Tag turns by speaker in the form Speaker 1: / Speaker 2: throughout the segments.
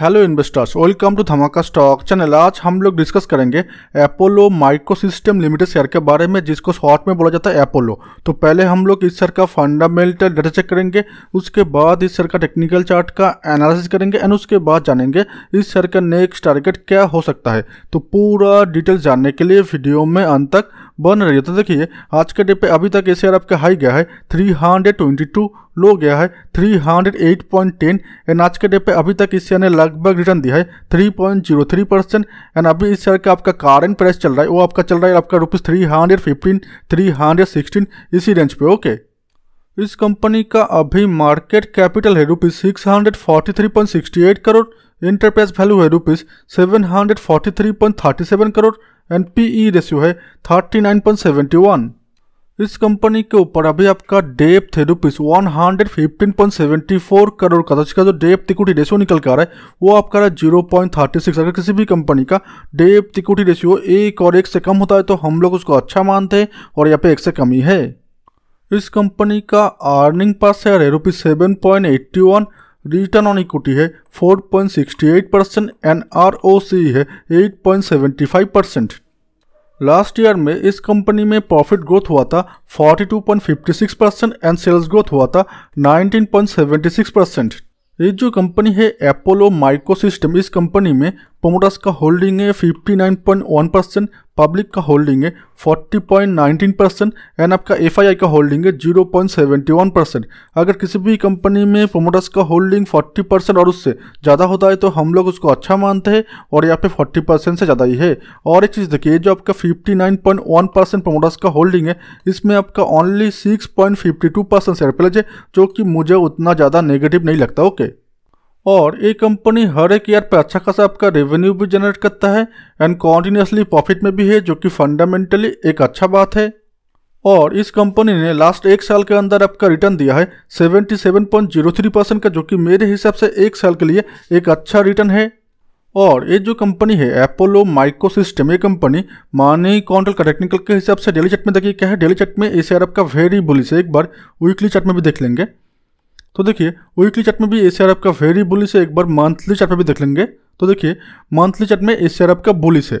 Speaker 1: Hello investors welcome to Dhamaka stock channel आज हम लोग डिस्कस करेंगे Apollo micro system limited share के बारे में जिसको शॉर्ट में बोला जाता है एपोलो तो पहले हम लोग इस शेयर का फंडामेंटल डाटा चेक करेंगे उसके बाद इस शेयर का टेक्निकल चार्ट का एनालिसिस करेंगे एंड उसके बाद जानेंगे इस शेयर का नेक्स्ट टारगेट क्या हो सकता है तो पूरा डिटेल जानने के लिए वीडियो में अंत तक बन रही है तो देखिए आज के डेट पे अभी तक ए शेयर आपका हाई गया है three hundred twenty two low गया है three hundred eight point ten and आज के डेट पे अभी तक इस शेयर ने लगभग रिटर्न दिया है three point zero three percent and अभी इस शेयर का आपका कारंट प्राइस चल रहा है वो आपका चल रहा है आपका rupees three hundred fifteen three hundred sixteen इसी रेंज पे ओके इस कंपनी का अभी मार्केट कैपिटल है rupees six hundred forty three point sixty eight crore enterprise value है rupees seven hundred forty three point thirty seven crore and P E ratio है 39.71 इस company के ऊपर अभी आपका डेप है rupees one hundred fifteen point seventy four crore का था इसका जो डेप तिकुटी रेशियो निकल के आ रहा है वो आपका रहा है जीरो पॉइंट थर्टी सिक्स अगर किसी भी कंपनी का डेप तिकुटी रेशियो एक और एक से कम होता है तो हम लोग उसको अच्छा मानते हैं और यहाँ पे एक से कम ही है इस कंपनी का अर्निंग पर शेयर है rupees seven point eighty one return on equity है 4.68 percent N R O C है 8.75 परसेंट लास्ट ईयर में इस कंपनी में प्रॉफिट ग्रोथ हुआ था 42.56 परसेंट एंड सेल्स ग्रोथ हुआ था 19.76 परसेंट ये जो कंपनी है अपोलो माइक्रो सिस्टम इस कंपनी में प्रोमोटर्स का होल्डिंग है 59.1 परसेंट पब्लिक का होल्डिंग है 40.19 परसेंट एंड आपका एफ का होल्डिंग है 0.71 परसेंट अगर किसी भी कंपनी में प्रोमोटर्स का होल्डिंग 40 परसेंट और उससे ज़्यादा होता है तो हम लोग उसको अच्छा मानते हैं और यहाँ पे 40 परसेंट से ज़्यादा ही है और एक चीज़ देखिए जो आपका 59.1 परसेंट प्रोमोटर्स का होल्डिंग है इसमें आपका only two percent share pledge है जो कि मुझे उतना ज़्यादा नेगेटिव नहीं लगता ओके okay? और ये कंपनी हर एक ईयर पे अच्छा खासा आपका रेवेन्यू भी जनरेट करता है एंड कॉन्टीन्यूसली प्रॉफिट में भी है जो कि फंडामेंटली एक अच्छा बात है और इस कंपनी ने लास्ट एक साल के अंदर आपका रिटर्न दिया है 77.03 परसेंट का जो कि मेरे हिसाब से एक साल के लिए एक अच्छा रिटर्न है और ये जो कंपनी है एपोलो माइक्रो सिस्टम ये कंपनी मानी कॉन्ट्रोल का टेक्निकल के हिसाब से डेली चार्ट में देखिए क्या है डेली चार्ट में ए सी आपका वेरी बुलिस है एक बार वीकली चार्ट में भी देख लेंगे तो देखिए वीकली चार्ट में भी एशिया का वेरी बुलिस है एक बार मंथली चार्ट में भी देख लेंगे तो देखिए मंथली चार्ट में एशिया का बुलिस है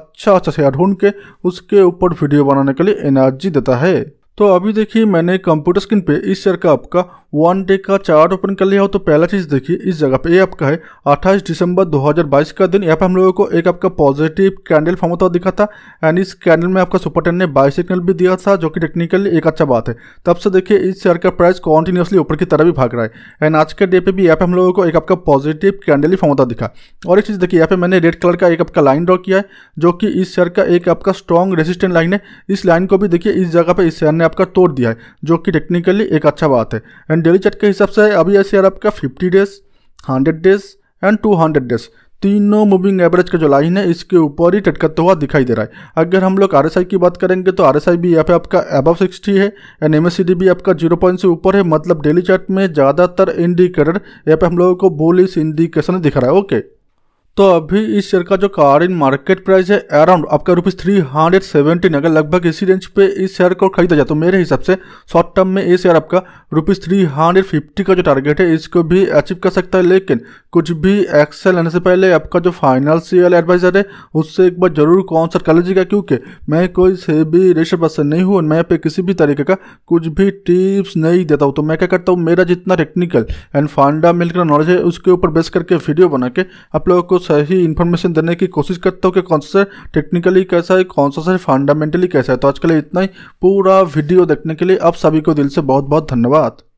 Speaker 1: अच्छा अच्छा शेयर ढूंढ के उसके ऊपर वीडियो बनाने के लिए एनर्जी देता है तो अभी देखिए मैंने कंप्यूटर स्क्रीन पे इस शेयर का आपका वन डे का चार्ट ओपन कर लिया हो तो पहला चीज़ देखिए इस जगह पे ये आपका है 28 दिसंबर 2022 का दिन यहाँ पे हम लोगों को एक आपका पॉजिटिव कैंडल फॉर्म होता दिखा था एंड इस कैंडल में आपका सुपर टेन ने बाई सिग्नल भी दिया था जो कि टेक्निकली एक अच्छा बात है तब से देखिए इस शेयर का प्राइस कॉन्टिन्यूसली ऊपर की तरफ भी भाग रहा है एंड आज के डे पर भी यहाँ पे हम लोगों को एक आपका पॉजिटिव कैंडल ही फॉर्म होता दिखा और एक चीज़ देखिए यहाँ पे मैंने रेड कलर का एक आपका लाइन ड्रॉ किया है जो कि इस शेयर का एक आपका स्ट्रॉन्ग रेजिस्टेंट लाइन है इस लाइन को भी देखिए इस जगह पर इस शेयर ने आपका तोड़ दिया है जो कि टेक्निकली एक अच्छा बात है एंड एंड डेली चार्ट के हिसाब से अभी ऐसे शेयर आपका 50 डेज 100 डेज एंड 200 डेज तीनों मूविंग एवरेज का जो लाइन है इसके ऊपर ही टटकता हुआ दिखाई दे रहा है अगर हम लोग आर की बात करेंगे तो आर भी यहाँ पे आपका अबव 60 है एंड एम भी आपका जीरो पॉइंट से ऊपर है मतलब डेली चार्ट में ज़्यादातर इंडिकेटर यहाँ पे हम लोगों को बोलिस इंडिकेशन दिख रहा है ओके तो अभी इस शेयर का जो इन मार्केट प्राइस है अराउंड आपका रुपीज़ थ्री हंड्रेड सेवेंटीन अगर लगभग इसी रेंज पे इस शेयर को खरीदा जाए तो मेरे हिसाब से शॉर्ट टर्म में ये शेयर आपका रुपीज़ थ्री हंड्रेड फिफ्टी का जो टारगेट है इसको भी अचीव कर सकता है लेकिन कुछ भी एक्सेल लेने से पहले आपका जो फाइनेंशियल एडवाइजर है उससे एक बार जरूर कॉन्सल्ट कर लीजिएगा क्योंकि मैं कोई से भी रेशर पर्सन नहीं हूँ मैं यहाँ पे किसी भी तरीके का कुछ भी टिप्स नहीं देता हूँ तो मैं क्या करता हूँ मेरा जितना टेक्निकल एंड फंडामेंटल नॉलेज है उसके ऊपर बेस करके वीडियो बना के आप लोगों को सही इन्फॉर्मेशन देने की कोशिश करता हूँ कि कौन सा टेक्निकली कैसा है कौन सा फंडामेंटली कैसा है तो आज के लिए इतना ही पूरा वीडियो देखने के लिए आप सभी को दिल से बहुत बहुत धन्यवाद